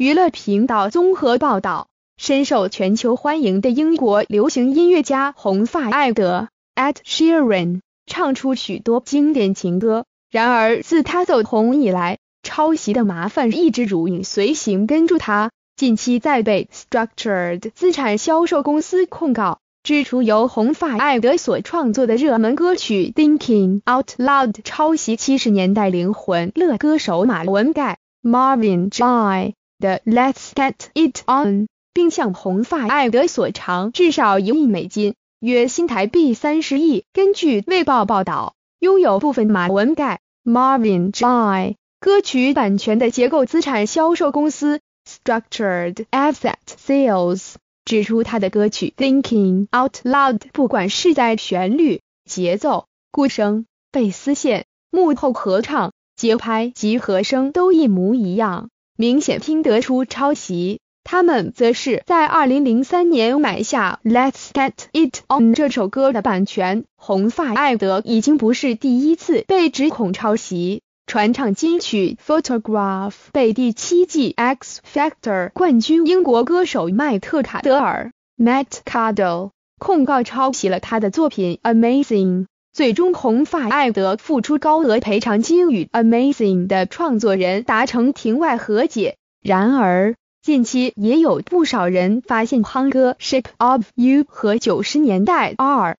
娱乐频道综合报道，深受全球欢迎的英国流行音乐家红发艾德 （Ed Sheeran） 唱出许多经典情歌。然而，自他走红以来，抄袭的麻烦一直如影随形跟住他。近期，在被 Structured 资产销售公司控告，指出由红发艾德所创作的热门歌曲《Thinking Out Loud》抄袭70年代灵魂乐歌手马文盖 （Marvin Gaye）。的 Let's Get It On，并向红发艾德索偿至少一亿美金（约新台币三十亿）。根据《卫报》报道，拥有部分马文盖 （Marvin g a y 歌曲版权的结构资产销售公司 （Structured Asset Sales） 指出，他的歌曲 Thinking Out Loud 不管是在旋律、节奏、鼓声、贝斯线、幕后合唱、节拍及和声都一模一样。明显听得出抄袭，他们则是在二零零三年买下 Let's Get It On 这首歌的版权。红发艾德已经不是第一次被指控抄袭，传唱金曲 Photograph 被第七季 X Factor 冠军英国歌手麦特卡德尔 Matt Cardle 控告抄袭了他的作品 Amazing。最终，红发艾德付出高额赔偿金，与 Amazing 的创作人达成庭外和解。然而，近期也有不少人发现，胖哥 s h i p of You 和九十年代 R。